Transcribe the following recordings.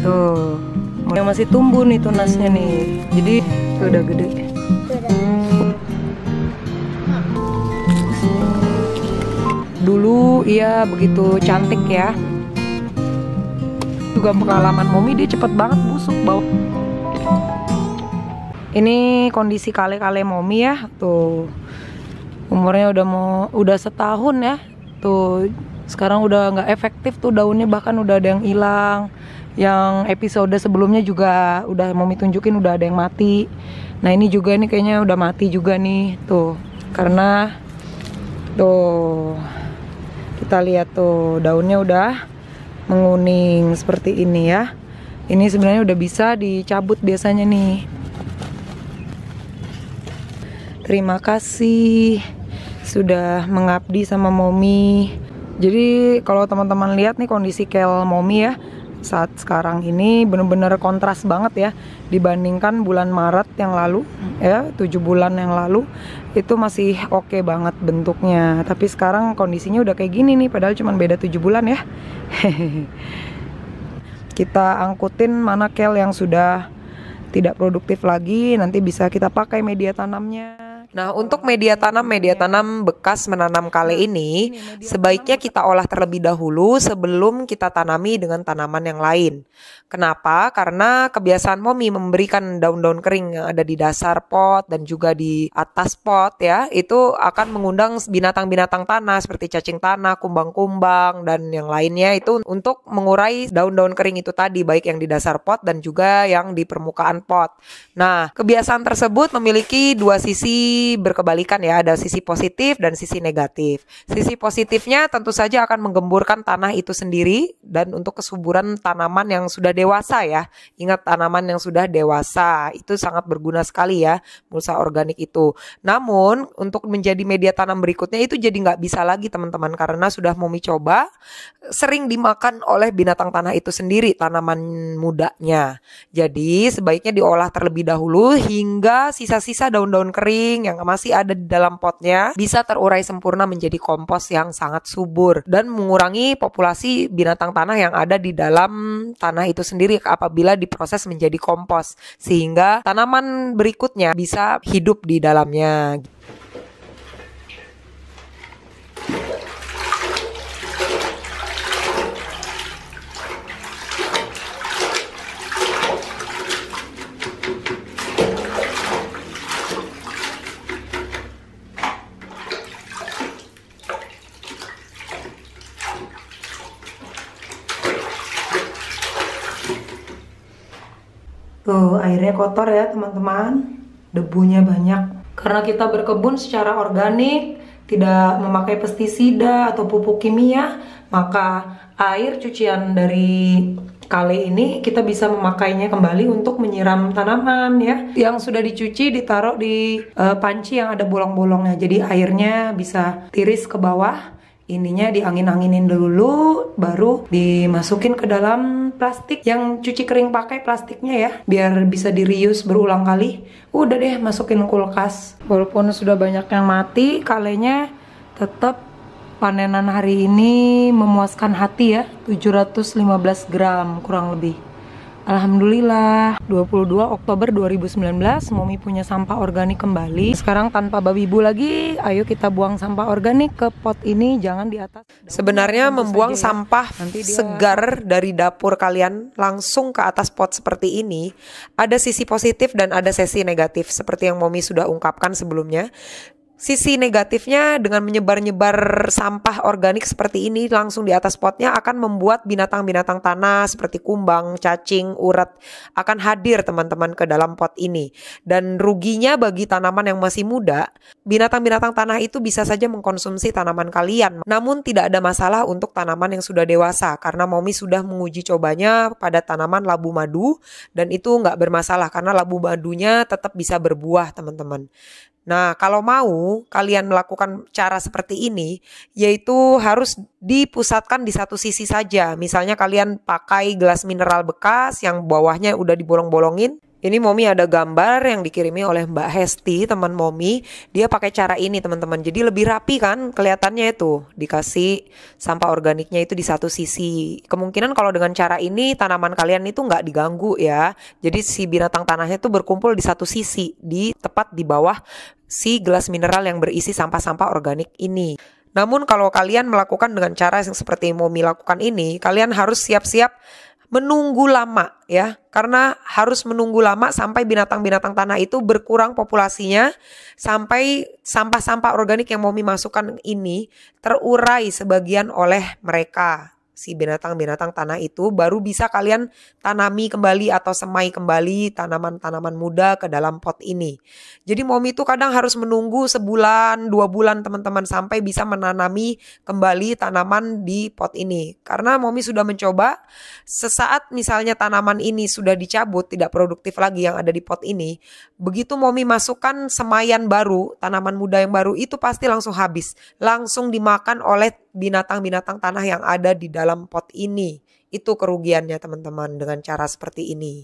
tuh yang masih tumbuh nih tunasnya nih jadi udah gede dulu iya begitu cantik ya juga pengalaman momi dia cepet banget busuk bau ini kondisi kale-kale momi ya tuh umurnya udah mau udah setahun ya tuh sekarang udah nggak efektif tuh daunnya bahkan udah ada yang hilang yang episode sebelumnya juga udah mau tunjukin udah ada yang mati nah ini juga nih kayaknya udah mati juga nih tuh karena tuh kita lihat tuh daunnya udah menguning seperti ini ya ini sebenarnya udah bisa dicabut biasanya nih terima kasih sudah mengabdi sama momi jadi kalau teman-teman lihat nih kondisi kel momi ya saat sekarang ini benar-benar kontras banget ya dibandingkan bulan Maret yang lalu hmm. ya tujuh bulan yang lalu itu masih oke okay banget bentuknya tapi sekarang kondisinya udah kayak gini nih padahal cuma beda tujuh bulan ya kita angkutin mana kel yang sudah tidak produktif lagi nanti bisa kita pakai media tanamnya Nah, untuk media tanam media iya. tanam bekas menanam kale iya. ini iya, sebaiknya kita olah terlebih dahulu sebelum kita tanami dengan tanaman yang lain. Kenapa? Karena kebiasaan Momi memberikan daun-daun kering yang ada di dasar pot dan juga di atas pot ya, itu akan mengundang binatang-binatang tanah seperti cacing tanah, kumbang-kumbang dan yang lainnya itu untuk mengurai daun-daun kering itu tadi baik yang di dasar pot dan juga yang di permukaan pot. Nah, kebiasaan tersebut memiliki dua sisi berkebalikan ya, ada sisi positif dan sisi negatif. Sisi positifnya tentu saja akan menggemburkan tanah itu sendiri dan untuk kesuburan tanaman yang sudah dewasa ya. Ingat tanaman yang sudah dewasa itu sangat berguna sekali ya mulsa organik itu. Namun untuk menjadi media tanam berikutnya itu jadi nggak bisa lagi teman-teman karena sudah mau coba sering dimakan oleh binatang tanah itu sendiri tanaman mudanya. Jadi sebaiknya diolah terlebih dahulu hingga sisa-sisa daun-daun kering yang masih ada di dalam potnya bisa terurai sempurna menjadi kompos yang sangat subur dan mengurangi populasi binatang tanah yang ada di dalam tanah itu sendiri apabila diproses menjadi kompos sehingga tanaman berikutnya bisa hidup di dalamnya. Tuh, airnya kotor ya teman-teman. Debunya banyak. Karena kita berkebun secara organik, tidak memakai pestisida atau pupuk kimia, maka air cucian dari kali ini kita bisa memakainya kembali untuk menyiram tanaman ya. Yang sudah dicuci ditaruh di uh, panci yang ada bolong-bolongnya. Jadi airnya bisa tiris ke bawah ininya diangin-anginin dulu baru dimasukin ke dalam plastik yang cuci kering pakai plastiknya ya biar bisa di reuse berulang kali udah deh masukin kulkas walaupun sudah banyak yang mati kalenya tetap panenan hari ini memuaskan hati ya 715 gram kurang lebih Alhamdulillah, 22 Oktober 2019 Momi punya sampah organik kembali. Sekarang tanpa babi bu lagi, ayo kita buang sampah organik ke pot ini, jangan di atas. Sebenarnya membuang saja. Ya. sampah Nanti dia... segar dari dapur kalian langsung ke atas pot seperti ini, ada sisi positif dan ada sesi negatif seperti yang Momi sudah ungkapkan sebelumnya. Sisi negatifnya dengan menyebar-nyebar sampah organik seperti ini langsung di atas potnya akan membuat binatang-binatang tanah seperti kumbang, cacing, urat akan hadir teman-teman ke dalam pot ini. Dan ruginya bagi tanaman yang masih muda, binatang-binatang tanah itu bisa saja mengkonsumsi tanaman kalian. Namun tidak ada masalah untuk tanaman yang sudah dewasa karena Momi sudah menguji cobanya pada tanaman labu madu dan itu nggak bermasalah karena labu madunya tetap bisa berbuah teman-teman. Nah, kalau mau kalian melakukan cara seperti ini, yaitu harus dipusatkan di satu sisi saja. Misalnya kalian pakai gelas mineral bekas yang bawahnya udah dibolong-bolongin, ini Momi ada gambar yang dikirimi oleh Mbak Hesti, teman Momi. Dia pakai cara ini, teman-teman. Jadi lebih rapi kan kelihatannya itu. Dikasih sampah organiknya itu di satu sisi. Kemungkinan kalau dengan cara ini tanaman kalian itu nggak diganggu ya. Jadi si binatang tanahnya itu berkumpul di satu sisi, di tepat di bawah si gelas mineral yang berisi sampah-sampah organik ini. Namun kalau kalian melakukan dengan cara yang seperti Momi lakukan ini, kalian harus siap-siap menunggu lama ya karena harus menunggu lama sampai binatang-binatang tanah itu berkurang populasinya sampai sampah-sampah organik yang mau masukkan ini terurai sebagian oleh mereka si binatang-binatang tanah itu baru bisa kalian tanami kembali atau semai kembali tanaman-tanaman muda ke dalam pot ini. Jadi momi itu kadang harus menunggu sebulan, dua bulan teman-teman sampai bisa menanami kembali tanaman di pot ini. Karena momi sudah mencoba sesaat misalnya tanaman ini sudah dicabut tidak produktif lagi yang ada di pot ini, begitu momi masukkan semayan baru, tanaman muda yang baru itu pasti langsung habis, langsung dimakan oleh binatang-binatang tanah yang ada di dalam pot ini. Itu kerugiannya teman-teman dengan cara seperti ini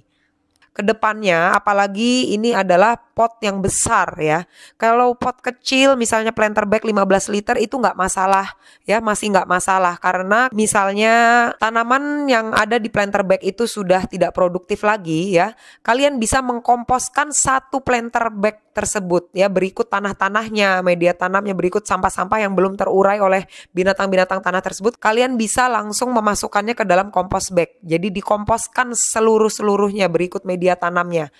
kedepannya apalagi ini adalah pot yang besar ya kalau pot kecil misalnya planter bag 15 liter itu nggak masalah ya masih nggak masalah karena misalnya tanaman yang ada di planter bag itu sudah tidak produktif lagi ya kalian bisa mengkomposkan satu planter bag tersebut ya berikut tanah-tanahnya media tanamnya berikut sampah-sampah yang belum terurai oleh binatang-binatang tanah tersebut kalian bisa langsung memasukkannya ke dalam kompos bag jadi dikomposkan seluruh-seluruhnya berikut media dia tanamnya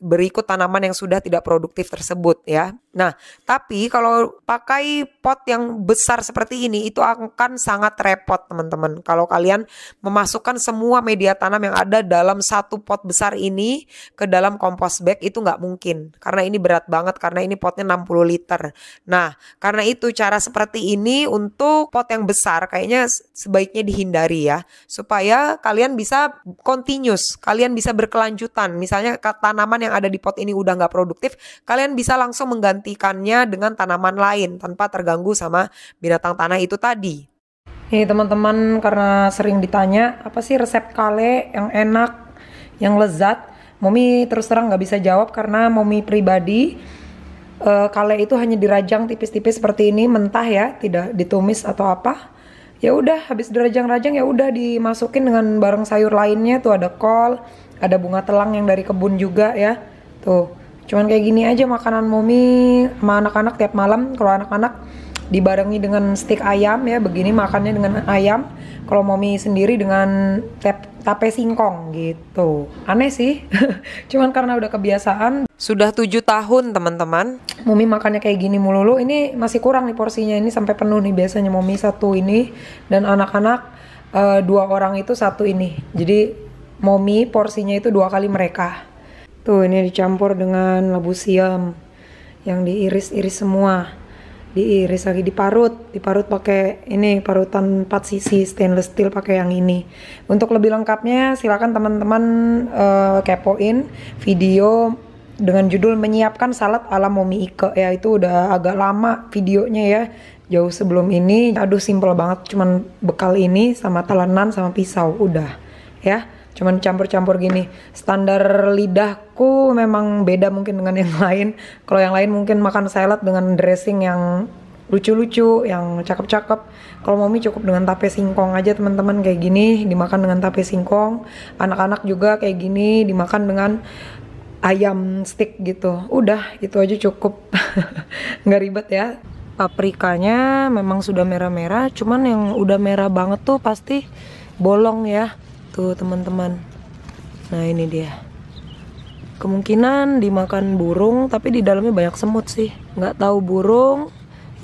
berikut tanaman yang sudah tidak produktif tersebut ya. Nah, tapi kalau pakai pot yang besar seperti ini itu akan sangat repot teman-teman. Kalau kalian memasukkan semua media tanam yang ada dalam satu pot besar ini ke dalam kompos bag itu nggak mungkin karena ini berat banget karena ini potnya 60 liter. Nah, karena itu cara seperti ini untuk pot yang besar kayaknya sebaiknya dihindari ya supaya kalian bisa continuous, kalian bisa berkelanjutan. Misalnya tanaman yang yang ada di pot ini udah nggak produktif, kalian bisa langsung menggantikannya dengan tanaman lain tanpa terganggu sama binatang tanah itu tadi. Nih teman-teman karena sering ditanya apa sih resep kale yang enak, yang lezat, Momi terus terang nggak bisa jawab karena Momi pribadi uh, kale itu hanya dirajang tipis-tipis seperti ini mentah ya, tidak ditumis atau apa. Ya udah habis dirajang-rajang ya udah dimasukin dengan bareng sayur lainnya tuh ada kol, ada bunga telang yang dari kebun juga ya tuh cuman kayak gini aja makanan mommy sama anak-anak tiap malam kalau anak-anak dibarengi dengan stik ayam ya begini makannya dengan ayam kalau mommy sendiri dengan tep, tape singkong gitu aneh sih cuman karena udah kebiasaan sudah tujuh tahun teman-teman Mommy makannya kayak gini mulu ini masih kurang nih porsinya ini sampai penuh nih biasanya mommy satu ini dan anak-anak uh, dua orang itu satu ini jadi Momi porsinya itu dua kali mereka. Tuh ini dicampur dengan labu siam yang diiris-iris semua. Diiris lagi diparut, diparut pakai ini parutan 4 sisi stainless steel pakai yang ini. Untuk lebih lengkapnya silakan teman-teman uh, kepoin video dengan judul menyiapkan salad ala Momi Ike ya itu udah agak lama videonya ya jauh sebelum ini aduh simple banget cuman bekal ini sama talenan sama pisau udah ya cuman campur-campur gini standar lidahku memang beda mungkin dengan yang lain kalau yang lain mungkin makan salad dengan dressing yang lucu-lucu yang cakep-cakep kalau momi cukup dengan tape singkong aja teman-teman kayak gini dimakan dengan tape singkong anak-anak juga kayak gini dimakan dengan ayam stick gitu udah itu aja cukup nggak ribet ya paprikanya memang sudah merah-merah cuman yang udah merah banget tuh pasti bolong ya Tuh gitu, teman-teman. Nah ini dia. Kemungkinan dimakan burung tapi di dalamnya banyak semut sih. Nggak tahu burung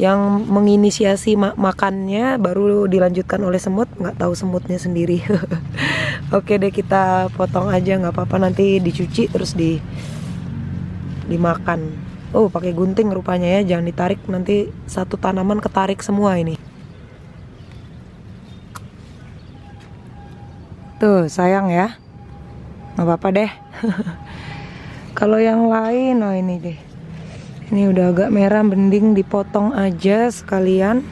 yang menginisiasi ma makannya baru dilanjutkan oleh semut nggak tahu semutnya sendiri oke deh kita potong aja nggak apa-apa nanti dicuci terus di dimakan oh pakai gunting rupanya ya jangan ditarik nanti satu tanaman ketarik semua ini Tuh, sayang ya. Gak apa-apa deh. Kalau yang lain, oh ini deh. Ini udah agak merah, mending dipotong aja sekalian.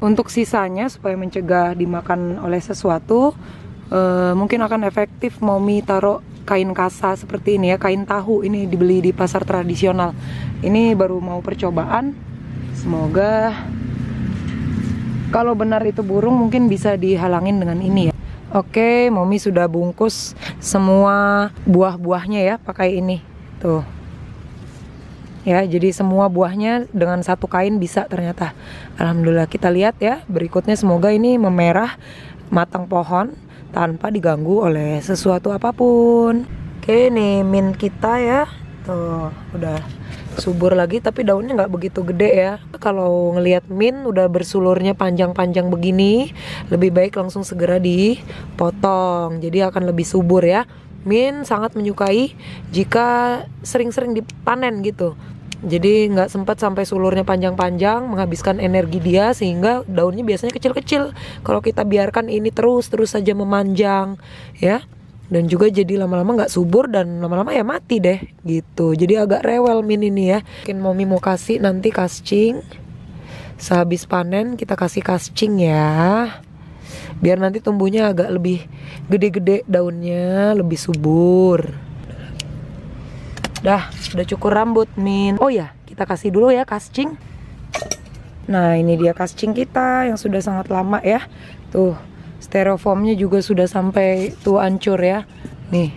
Untuk sisanya supaya mencegah dimakan oleh sesuatu, eh, mungkin akan efektif Momi taruh kain kasa seperti ini ya, kain tahu ini dibeli di pasar tradisional. Ini baru mau percobaan, Semoga kalau benar itu burung mungkin bisa dihalangin dengan ini ya. Oke, Momi sudah bungkus semua buah-buahnya ya pakai ini. Tuh. Ya, jadi semua buahnya dengan satu kain bisa ternyata. Alhamdulillah kita lihat ya. Berikutnya semoga ini memerah matang pohon tanpa diganggu oleh sesuatu apapun. Oke, nih mint kita ya. Tuh, udah subur lagi tapi daunnya nggak begitu gede ya kalau ngelihat min udah bersulurnya panjang-panjang begini lebih baik langsung segera dipotong jadi akan lebih subur ya min sangat menyukai jika sering-sering dipanen gitu jadi nggak sempat sampai sulurnya panjang-panjang menghabiskan energi dia sehingga daunnya biasanya kecil-kecil kalau kita biarkan ini terus terus saja memanjang ya dan juga jadi lama-lama nggak subur dan lama-lama ya mati deh gitu jadi agak rewel min ini ya mungkin momi mau kasih nanti kascing sehabis panen kita kasih kascing ya biar nanti tumbuhnya agak lebih gede-gede daunnya lebih subur dah udah cukur rambut min oh ya kita kasih dulu ya kascing nah ini dia kascing kita yang sudah sangat lama ya tuh styrofoamnya juga sudah sampai tuh hancur ya nih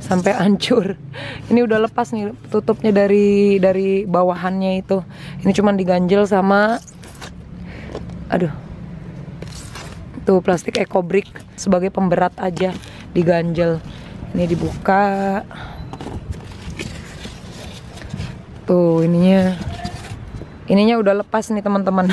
sampai hancur ini udah lepas nih tutupnya dari dari bawahannya itu ini cuman diganjel sama aduh tuh plastik eco brick sebagai pemberat aja diganjel ini dibuka tuh ininya ininya udah lepas nih teman-teman.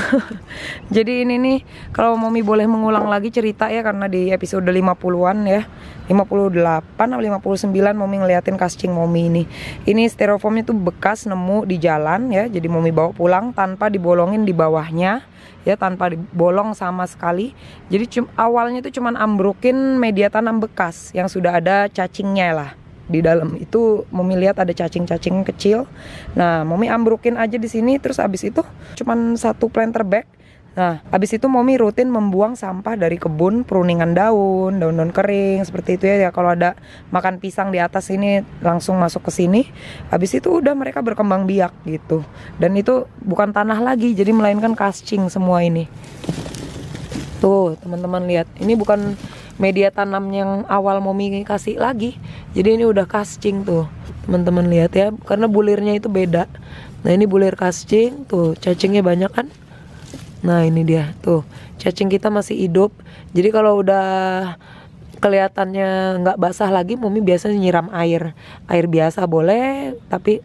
Jadi ini nih kalau Momi boleh mengulang lagi cerita ya karena di episode 50-an ya. 58 atau 59 Momi ngeliatin casting Momi ini. Ini styrofoamnya tuh bekas nemu di jalan ya. Jadi Momi bawa pulang tanpa dibolongin di bawahnya ya tanpa dibolong sama sekali. Jadi cum awalnya tuh cuman ambrukin media tanam bekas yang sudah ada cacingnya lah di dalam itu Mumi lihat ada cacing-cacing kecil. Nah, Mumi ambrukin aja di sini terus abis itu cuman satu planter bag Nah, habis itu Momi rutin membuang sampah dari kebun, peruningan daun, daun-daun kering, seperti itu ya. ya kalau ada makan pisang di atas ini langsung masuk ke sini. Habis itu udah mereka berkembang biak gitu. Dan itu bukan tanah lagi, jadi melainkan kascing semua ini. Tuh, teman-teman lihat. Ini bukan media tanam yang awal Momi kasih lagi jadi ini udah kascing tuh teman-teman lihat ya karena bulirnya itu beda nah ini bulir kascing tuh cacingnya banyak kan nah ini dia tuh cacing kita masih hidup jadi kalau udah kelihatannya nggak basah lagi Momi biasanya nyiram air air biasa boleh tapi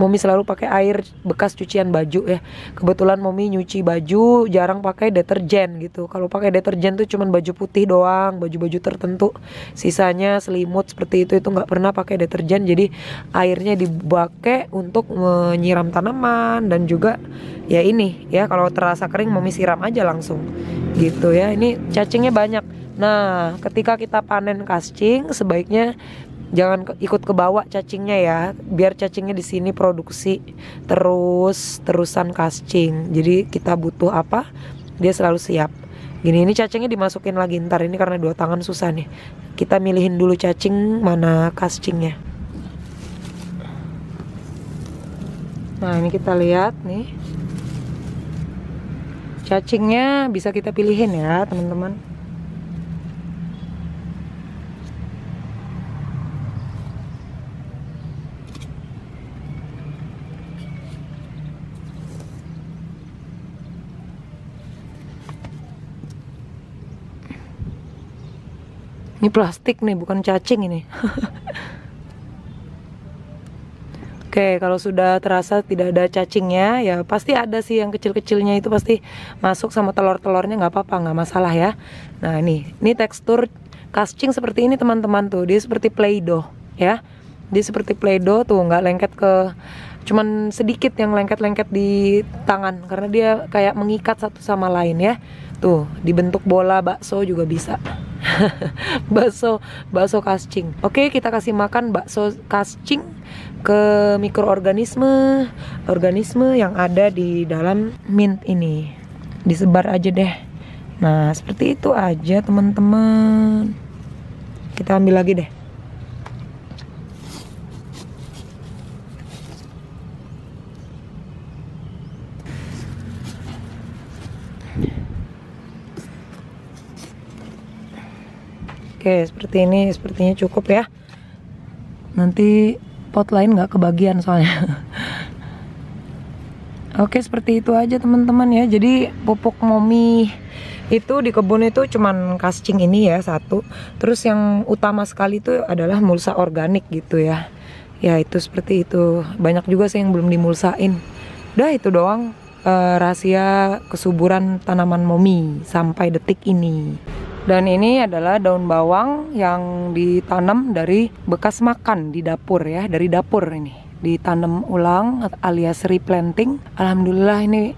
Momi selalu pakai air bekas cucian baju ya. Kebetulan Momi nyuci baju jarang pakai deterjen gitu. Kalau pakai deterjen tuh cuman baju putih doang, baju-baju tertentu. Sisanya selimut seperti itu itu nggak pernah pakai deterjen. Jadi airnya dipakai untuk menyiram tanaman dan juga ya ini ya kalau terasa kering Momi siram aja langsung gitu ya. Ini cacingnya banyak. Nah, ketika kita panen kascing sebaiknya jangan ikut ke bawah cacingnya ya biar cacingnya di sini produksi terus terusan kascing jadi kita butuh apa dia selalu siap gini ini cacingnya dimasukin lagi ntar ini karena dua tangan susah nih kita milihin dulu cacing mana kascingnya nah ini kita lihat nih cacingnya bisa kita pilihin ya teman-teman ini plastik nih bukan cacing ini Oke, kalau sudah terasa tidak ada cacingnya, ya pasti ada sih yang kecil-kecilnya itu pasti masuk sama telur-telurnya nggak apa-apa, nggak masalah ya. Nah ini, ini tekstur casing seperti ini teman-teman tuh, dia seperti play-doh ya. Dia seperti play-doh tuh, nggak lengket ke, cuman sedikit yang lengket-lengket di tangan karena dia kayak mengikat satu sama lain ya. Tuh, dibentuk bola bakso juga bisa. bakso bakso kascing. Oke, kita kasih makan bakso kascing ke mikroorganisme organisme yang ada di dalam mint ini. Disebar aja deh. Nah, seperti itu aja teman-teman. Kita ambil lagi deh. Oke seperti ini sepertinya cukup ya nanti pot lain nggak kebagian soalnya Oke seperti itu aja teman-teman ya Jadi pupuk momi itu di kebun itu cuman kascing ini ya satu Terus yang utama sekali itu adalah mulsa organik gitu ya Ya itu seperti itu Banyak juga sih yang belum dimulsain Udah itu doang eh, rahasia kesuburan tanaman momi sampai detik ini dan ini adalah daun bawang yang ditanam dari bekas makan di dapur ya, dari dapur ini. Ditanam ulang alias replanting. Alhamdulillah ini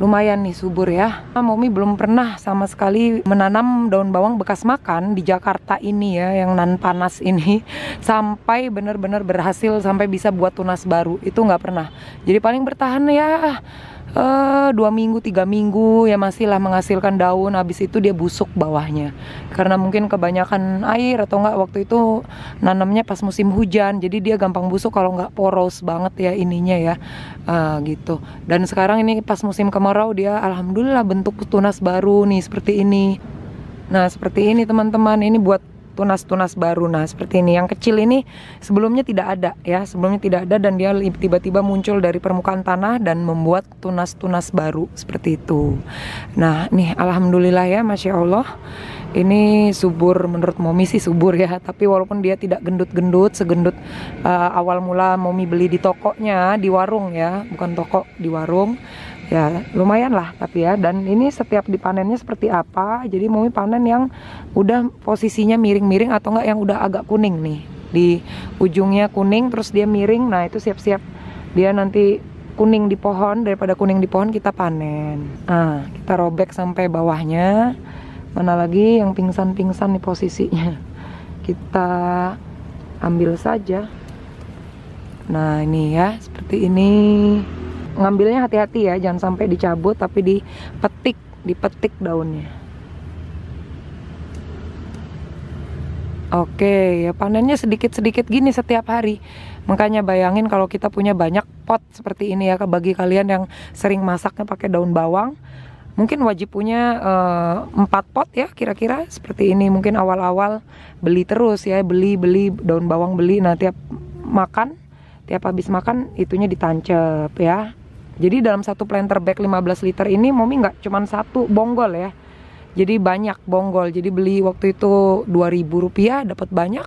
lumayan nih subur ya. Mami belum pernah sama sekali menanam daun bawang bekas makan di Jakarta ini ya, yang nan panas ini sampai benar-benar berhasil sampai bisa buat tunas baru itu nggak pernah. Jadi paling bertahan ya uh, dua minggu tiga minggu ya masih lah menghasilkan daun habis itu dia busuk bawahnya karena mungkin kebanyakan air atau enggak waktu itu nanamnya pas musim hujan jadi dia gampang busuk kalau enggak poros banget ya ininya ya uh, gitu dan sekarang ini pas musim kemarau dia alhamdulillah bentuk tunas baru nih seperti ini nah seperti ini teman-teman ini buat tunas-tunas baru. Nah, seperti ini yang kecil ini sebelumnya tidak ada ya, sebelumnya tidak ada dan dia tiba-tiba muncul dari permukaan tanah dan membuat tunas-tunas baru seperti itu. Nah, nih alhamdulillah ya, masya Allah. Ini subur menurut Momi sih subur ya, tapi walaupun dia tidak gendut-gendut segendut uh, eh, awal mula Momi beli di tokonya, di warung ya, bukan toko, di warung ya lumayan lah tapi ya dan ini setiap dipanennya seperti apa jadi mau panen yang udah posisinya miring-miring atau enggak yang udah agak kuning nih di ujungnya kuning terus dia miring nah itu siap-siap dia nanti kuning di pohon daripada kuning di pohon kita panen nah kita robek sampai bawahnya mana lagi yang pingsan-pingsan nih posisinya kita ambil saja nah ini ya seperti ini ngambilnya hati-hati ya jangan sampai dicabut tapi dipetik dipetik daunnya Oke, ya panennya sedikit-sedikit gini setiap hari. Makanya bayangin kalau kita punya banyak pot seperti ini ya, bagi kalian yang sering masaknya pakai daun bawang, mungkin wajib punya eh, empat uh, pot ya kira-kira seperti ini mungkin awal-awal beli terus ya beli beli daun bawang beli nah tiap makan tiap habis makan itunya ditancep ya jadi dalam satu planter bag 15 liter ini Momi nggak cuma satu bonggol ya. Jadi banyak bonggol. Jadi beli waktu itu 2000 rupiah dapat banyak.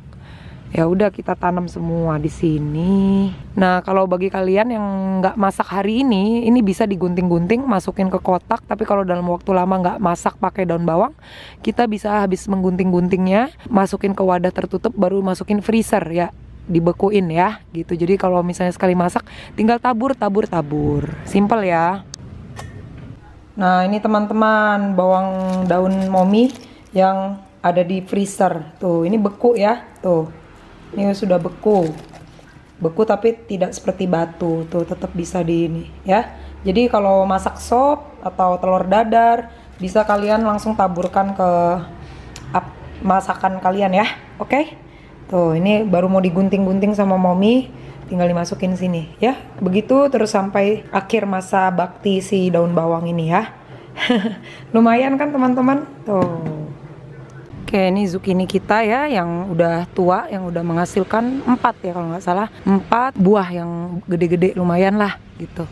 Ya udah kita tanam semua di sini. Nah, kalau bagi kalian yang nggak masak hari ini, ini bisa digunting-gunting, masukin ke kotak. Tapi kalau dalam waktu lama nggak masak pakai daun bawang, kita bisa habis menggunting-guntingnya, masukin ke wadah tertutup, baru masukin freezer ya dibekuin ya gitu jadi kalau misalnya sekali masak tinggal tabur tabur tabur simple ya nah ini teman-teman bawang daun momi yang ada di freezer tuh ini beku ya tuh ini sudah beku beku tapi tidak seperti batu tuh tetap bisa di ini ya jadi kalau masak sop atau telur dadar bisa kalian langsung taburkan ke masakan kalian ya oke okay? Tuh, ini baru mau digunting-gunting sama mommy, tinggal dimasukin sini ya. Begitu terus sampai akhir masa bakti si daun bawang ini ya. Lumayan kan teman-teman? Tuh. Oke, ini zucchini kita ya yang udah tua, yang udah menghasilkan 4 ya kalau nggak salah. 4 buah yang gede-gede lumayan lah gitu.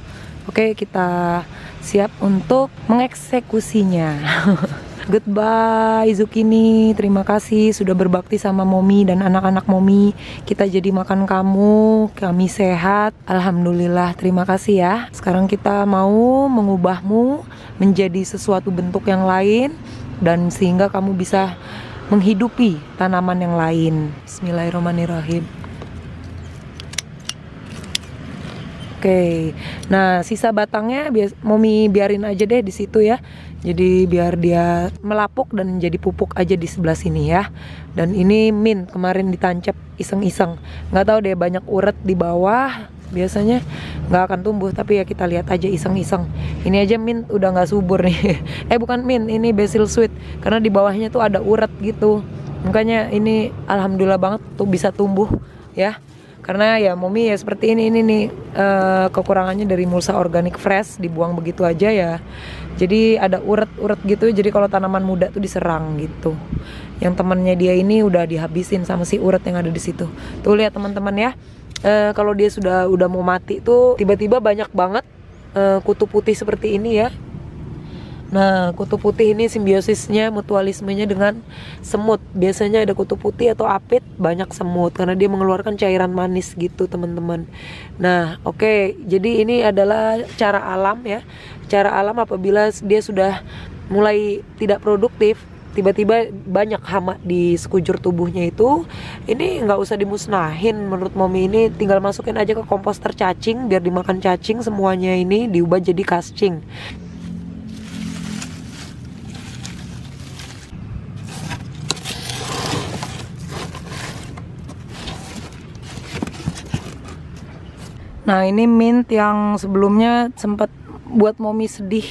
Oke, kita siap untuk mengeksekusinya. Goodbye Zukini, terima kasih sudah berbakti sama Momi dan anak-anak Momi. Kita jadi makan kamu, kami sehat. Alhamdulillah, terima kasih ya. Sekarang kita mau mengubahmu menjadi sesuatu bentuk yang lain dan sehingga kamu bisa menghidupi tanaman yang lain. Bismillahirrahmanirrahim. Oke, nah sisa batangnya momi biarin aja deh di situ ya. Jadi biar dia melapuk dan jadi pupuk aja di sebelah sini ya. Dan ini min kemarin ditancap iseng-iseng. Nggak tahu deh banyak uret di bawah. Biasanya nggak akan tumbuh tapi ya kita lihat aja iseng-iseng. Ini aja min udah nggak subur nih. eh bukan min, ini basil sweet. Karena di bawahnya tuh ada uret gitu. Makanya ini alhamdulillah banget tuh bisa tumbuh ya karena ya Momi ya seperti ini ini nih uh, kekurangannya dari mulsa organik fresh dibuang begitu aja ya jadi ada urat-urat gitu jadi kalau tanaman muda tuh diserang gitu yang temannya dia ini udah dihabisin sama si urat yang ada di situ tuh lihat teman-teman ya uh, kalau dia sudah udah mau mati tuh tiba-tiba banyak banget uh, kutu putih seperti ini ya Nah, kutu putih ini simbiosisnya, mutualismenya dengan semut. Biasanya ada kutu putih atau apit banyak semut karena dia mengeluarkan cairan manis gitu, teman-teman. Nah, oke. Okay, jadi ini adalah cara alam ya. Cara alam apabila dia sudah mulai tidak produktif, tiba-tiba banyak hama di sekujur tubuhnya itu ini nggak usah dimusnahin menurut momi ini tinggal masukin aja ke komposter cacing biar dimakan cacing semuanya ini diubah jadi kascing Nah ini mint yang sebelumnya sempat buat momi sedih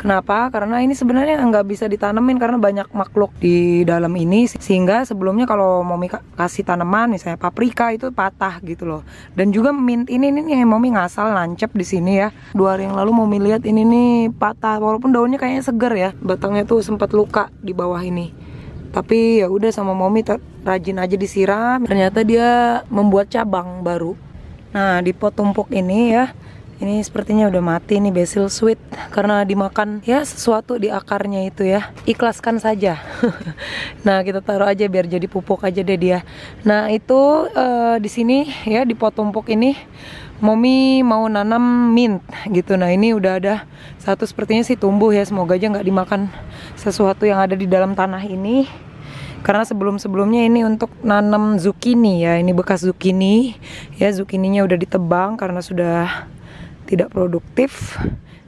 Kenapa? Karena ini sebenarnya nggak bisa ditanemin karena banyak makhluk di dalam ini sehingga sebelumnya kalau momi kasih tanaman misalnya paprika itu patah gitu loh. Dan juga mint ini nih yang momi ngasal nancep di sini ya. Dua hari yang lalu momi lihat ini nih patah walaupun daunnya kayaknya seger ya. Batangnya tuh sempat luka di bawah ini. Tapi ya udah sama momi rajin aja disiram. Ternyata dia membuat cabang baru Nah, di pot tumpuk ini ya, ini sepertinya udah mati nih basil sweet karena dimakan ya sesuatu di akarnya itu ya. Ikhlaskan saja. nah, kita taruh aja biar jadi pupuk aja deh dia. Nah, itu uh, di sini ya di pot tumpuk ini Momi mau nanam mint gitu. Nah, ini udah ada satu sepertinya sih tumbuh ya. Semoga aja nggak dimakan sesuatu yang ada di dalam tanah ini karena sebelum-sebelumnya ini untuk nanam zucchini ya ini bekas zucchini ya zukininya udah ditebang karena sudah tidak produktif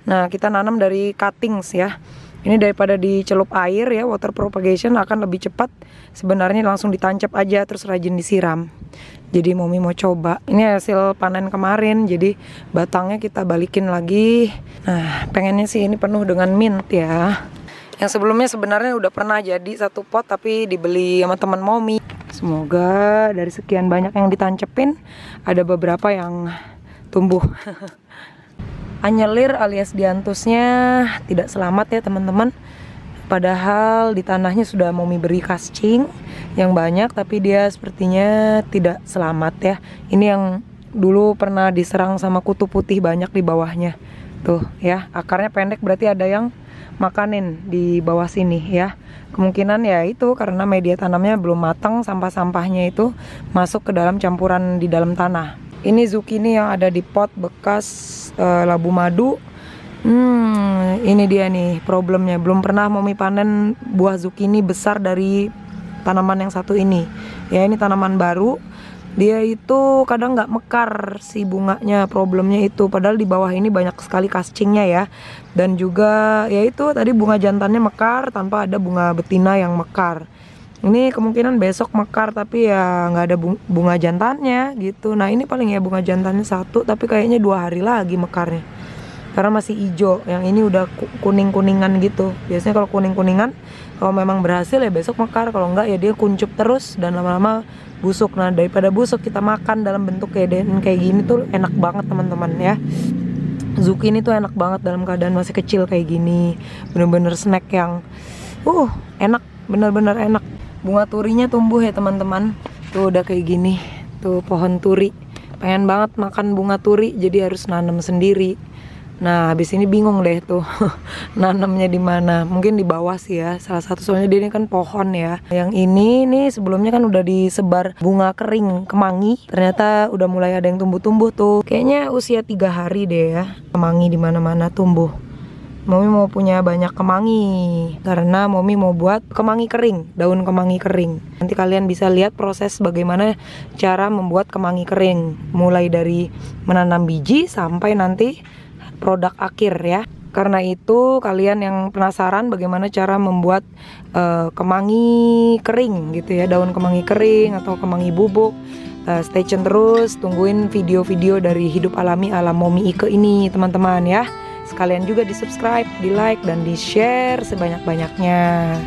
nah kita nanam dari cuttings ya ini daripada dicelup air ya water propagation akan lebih cepat sebenarnya langsung ditancap aja terus rajin disiram jadi Momi mau coba ini hasil panen kemarin jadi batangnya kita balikin lagi nah pengennya sih ini penuh dengan mint ya yang sebelumnya sebenarnya udah pernah jadi satu pot tapi dibeli sama teman momi semoga dari sekian banyak yang ditancepin ada beberapa yang tumbuh anyelir alias diantusnya tidak selamat ya teman-teman padahal di tanahnya sudah momi beri kascing yang banyak tapi dia sepertinya tidak selamat ya ini yang dulu pernah diserang sama kutu putih banyak di bawahnya tuh ya akarnya pendek berarti ada yang makanin di bawah sini ya kemungkinan ya itu karena media tanamnya belum matang sampah-sampahnya itu masuk ke dalam campuran di dalam tanah ini zucchini yang ada di pot bekas uh, labu madu hmm ini dia nih problemnya belum pernah momi panen buah zucchini besar dari tanaman yang satu ini ya ini tanaman baru dia itu kadang nggak mekar si bunganya problemnya itu padahal di bawah ini banyak sekali kascingnya ya dan juga ya itu tadi bunga jantannya mekar tanpa ada bunga betina yang mekar ini kemungkinan besok mekar tapi ya nggak ada bunga jantannya gitu nah ini paling ya bunga jantannya satu tapi kayaknya dua hari lagi mekarnya karena masih hijau yang ini udah kuning kuningan gitu biasanya kalau kuning kuningan kalau memang berhasil ya besok mekar kalau enggak ya dia kuncup terus dan lama-lama busuk nah daripada busuk kita makan dalam bentuk kayak den kayak gini tuh enak banget teman-teman ya ini tuh enak banget dalam keadaan masih kecil kayak gini bener-bener snack yang uh enak bener-bener enak bunga turinya tumbuh ya teman-teman tuh udah kayak gini tuh pohon turi pengen banget makan bunga turi jadi harus nanam sendiri Nah, habis ini bingung deh tuh nanamnya di mana. Mungkin di bawah sih ya. Salah satu soalnya dia ini kan pohon ya. Yang ini nih sebelumnya kan udah disebar bunga kering kemangi. Ternyata udah mulai ada yang tumbuh-tumbuh tuh. Kayaknya usia tiga hari deh ya. Kemangi di mana-mana tumbuh. Momi mau punya banyak kemangi karena Momi mau buat kemangi kering, daun kemangi kering. Nanti kalian bisa lihat proses bagaimana cara membuat kemangi kering, mulai dari menanam biji sampai nanti produk akhir ya. Karena itu kalian yang penasaran bagaimana cara membuat uh, kemangi kering gitu ya, daun kemangi kering atau kemangi bubuk, uh, stay tune terus, tungguin video-video dari hidup alami ala Momi Ike ini teman-teman ya. Sekalian juga di subscribe, di like, dan di share sebanyak-banyaknya.